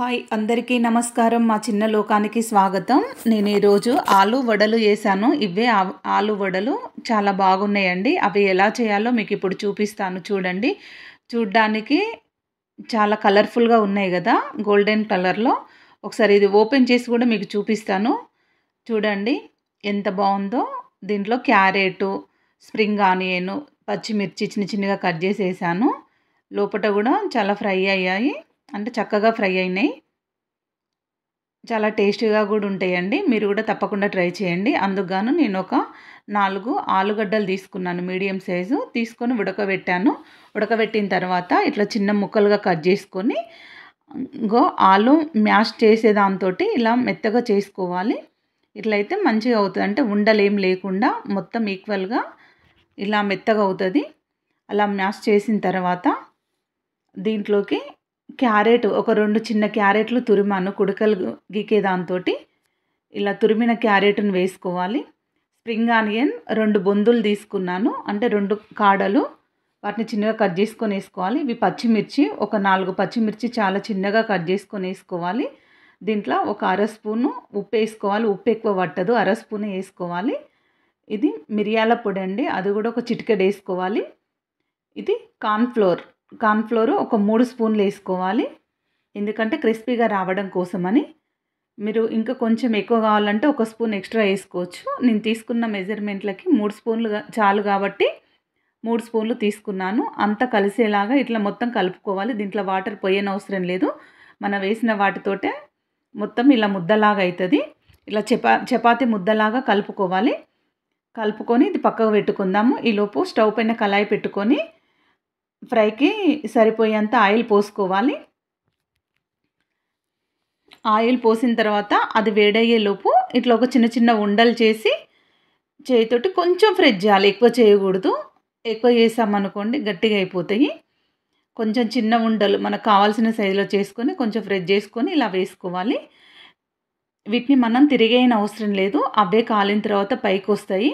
hi అందరికీ నమస్కారం మా చిన్న లోకానికి స్వాగతం నేను ఈరోజు ఆలు వడలు వేసాను ఇవే ఆలు వడలు చాలా బాగున్నాయండి అవి ఎలా చేయాలో మీకు ఇప్పుడు చూపిస్తాను చూడండి చూడ్డానికి చాలా కలర్ఫుల్గా ఉన్నాయి కదా గోల్డెన్ కలర్లో ఒకసారి ఇది ఓపెన్ చేసి కూడా మీకు చూపిస్తాను చూడండి ఎంత బాగుందో దీంట్లో క్యారెటు స్ప్రింగ్ ఆనియను పచ్చిమిర్చి చిన్న చిన్నగా కట్ చేసేసాను లోపల కూడా చాలా ఫ్రై అయ్యాయి అంటే చక్కగా ఫ్రై అయినాయి చాలా టేస్టీగా కూడా ఉంటాయండి మీరు కూడా తప్పకుండా ట్రై చేయండి అందుకుగాను నేను ఒక నాలుగు ఆలుగడ్డలు తీసుకున్నాను మీడియం సైజు తీసుకొని ఉడకబెట్టాను ఉడకబెట్టిన తర్వాత ఇట్లా చిన్న ముక్కలుగా కట్ చేసుకొని గో ఆలు మ్యాష్ చేసే దాంతో ఇలా మెత్తగా చేసుకోవాలి ఇట్లయితే మంచిగా అవుతుంది అంటే ఉండలేం లేకుండా మొత్తం ఈక్వల్గా ఇలా మెత్తగా అవుతుంది అలా మ్యాష్ చేసిన తర్వాత దీంట్లోకి క్యారెట్ ఒక రెండు చిన్న క్యారెట్లు తురిమాను కుడకలు గీకే దాంతో ఇలా తురిమిన క్యారెట్ను వేసుకోవాలి స్ప్రింగ్ ఆనియన్ రెండు బొందులు తీసుకున్నాను అంటే రెండు కాడలు వాటిని చిన్నగా కట్ చేసుకొని వేసుకోవాలి ఇవి పచ్చిమిర్చి ఒక నాలుగు పచ్చిమిర్చి చాలా చిన్నగా కట్ చేసుకొని వేసుకోవాలి దీంట్లో ఒక అర స్పూను ఉప్పు వేసుకోవాలి ఉప్పు ఎక్కువ పట్టదు అర స్పూన్ వేసుకోవాలి ఇది మిరియాల పొడి అండి అది కూడా ఒక చిటికెడు వేసుకోవాలి ఇది కార్న్ఫ్లోర్ కార్న్ఫ్లోర్ ఒక మూడు స్పూన్లు వేసుకోవాలి ఎందుకంటే క్రిస్పీగా రావడం కోసమని మీరు ఇంకా కొంచెం ఎక్కువ కావాలంటే ఒక స్పూన్ ఎక్స్ట్రా వేసుకోవచ్చు నేను తీసుకున్న మెజర్మెంట్లకి మూడు స్పూన్లు చాలు కాబట్టి మూడు స్పూన్లు తీసుకున్నాను అంతా కలిసేలాగా ఇట్లా మొత్తం కలుపుకోవాలి దీంట్లో వాటర్ అవసరం లేదు మనం వేసిన వాటితోటే మొత్తం ఇలా ముద్దలాగా అవుతుంది ఇలా చపా చపాతి ముద్దలాగా కలుపుకోవాలి కలుపుకొని ఇది పక్కకు పెట్టుకుందాము ఈలోపు స్టవ్ పైన కళాయి పెట్టుకొని ఫ్రైకి సరిపోయేంత ఆయిల్ పోసుకోవాలి ఆయిల్ పోసిన తర్వాత అది వేడయ్యేలోపు ఇట్లా ఒక చిన్న చిన్న ఉండలు చేసి చేయితోటి కొంచెం ఫ్రెజ్ చేయాలి ఎక్కువ చేయకూడదు ఎక్కువ చేసామనుకోండి గట్టిగా అయిపోతాయి కొంచెం చిన్న ఉండలు మనకు కావాల్సిన సైజులో చేసుకొని కొంచెం ఫ్రెజ్ చేసుకొని ఇలా వేసుకోవాలి వీటిని మనం తిరిగేయన అవసరం లేదు అవే కాలిన తర్వాత పైకి వస్తాయి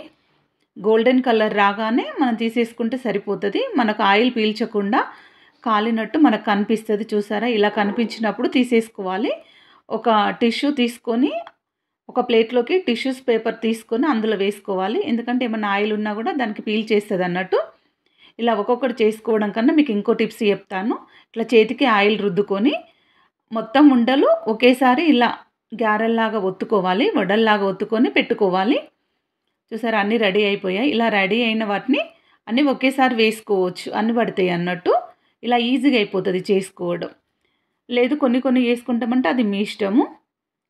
గోల్డెన్ కలర్ రాగానే మనం తీసేసుకుంటే సరిపోతుంది మనకు ఆయిల్ పీల్చకుండా కాలినట్టు మనకు కనిపిస్తుంది చూసారా ఇలా కనిపించినప్పుడు తీసేసుకోవాలి ఒక టిష్యూ తీసుకొని ఒక ప్లేట్లోకి టిష్యూస్ పేపర్ తీసుకొని అందులో వేసుకోవాలి ఎందుకంటే ఏమైనా ఆయిల్ ఉన్నా కూడా దానికి పీల్ చేస్తుంది అన్నట్టు ఇలా ఒక్కొక్కటి చేసుకోవడం కన్నా మీకు ఇంకో టిప్స్ చెప్తాను ఇట్లా చేతికి ఆయిల్ రుద్దుకొని మొత్తం ఉండలు ఒకేసారి ఇలా గ్యారెల్లాగా ఒత్తుకోవాలి వడల్లాగా ఒత్తుకొని పెట్టుకోవాలి చూసారు అన్నీ రెడీ అయిపోయాయి ఇలా రెడీ అయిన వాటిని అన్నీ ఒకేసారి వేసుకోవచ్చు అన్ని పడతాయి అన్నట్టు ఇలా ఈజీగా అయిపోతుంది చేసుకోవడం లేదు కొన్ని కొన్ని వేసుకుంటామంటే అది మీ ఇష్టము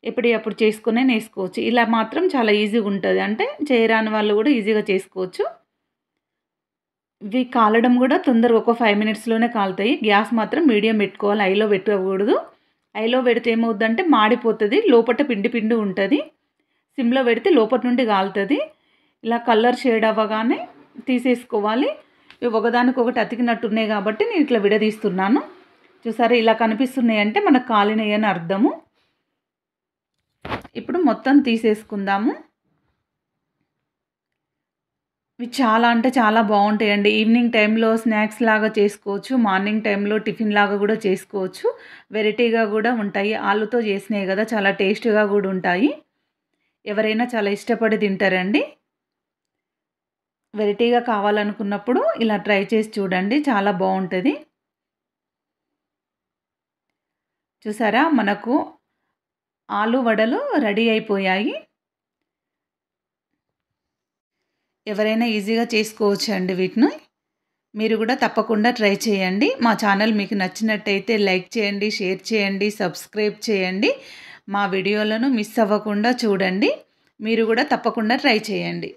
ఎప్పుడు అప్పుడు చేసుకునే వేసుకోవచ్చు ఇలా మాత్రం చాలా ఈజీగా ఉంటుంది అంటే చేయరాని వాళ్ళు కూడా ఈజీగా చేసుకోవచ్చు ఇవి కాలడం కూడా తొందరగా ఒక ఫైవ్ మినిట్స్లోనే కాలుతాయి గ్యాస్ మాత్రం మీడియం పెట్టుకోవాలి ఐలో పెట్టకూడదు ఐలో పెడితే ఏమవుతుందంటే మాడిపోతుంది లోపల పిండి పిండి ఉంటుంది సిమ్లో పెడితే లోపల నుండి కాలుతుంది ఇలా కలర్ షేడ్ అవ్వగానే తీసేసుకోవాలి ఇవి ఒకదానికి ఒకటి ఉన్నాయి కాబట్టి నేను ఇట్లా విడదీస్తున్నాను చూసారా ఇలా కనిపిస్తున్నాయి అంటే మనకు కాలినవి అని అర్థము ఇప్పుడు మొత్తం తీసేసుకుందాము ఇవి చాలా అంటే చాలా బాగుంటాయండి ఈవినింగ్ టైంలో స్నాక్స్ లాగా చేసుకోవచ్చు మార్నింగ్ టైంలో టిఫిన్ లాగా కూడా చేసుకోవచ్చు వెరైటీగా కూడా ఉంటాయి ఆలుతో చేసినాయి కదా చాలా టేస్ట్గా కూడా ఉంటాయి ఎవరైనా చాలా ఇష్టపడి తింటారండి వెరైటీగా కావాలనుకున్నప్పుడు ఇలా ట్రై చేసి చూడండి చాలా బాగుంటుంది చూసారా మనకు ఆలు వడలు రెడీ అయిపోయాయి ఎవరైనా ఈజీగా చేసుకోవచ్చు అండి వీటిని మీరు కూడా తప్పకుండా ట్రై చేయండి మా ఛానల్ మీకు నచ్చినట్టయితే లైక్ చేయండి షేర్ చేయండి సబ్స్క్రైబ్ చేయండి మా వీడియోలను మిస్ అవ్వకుండా చూడండి మీరు కూడా తప్పకుండా ట్రై చేయండి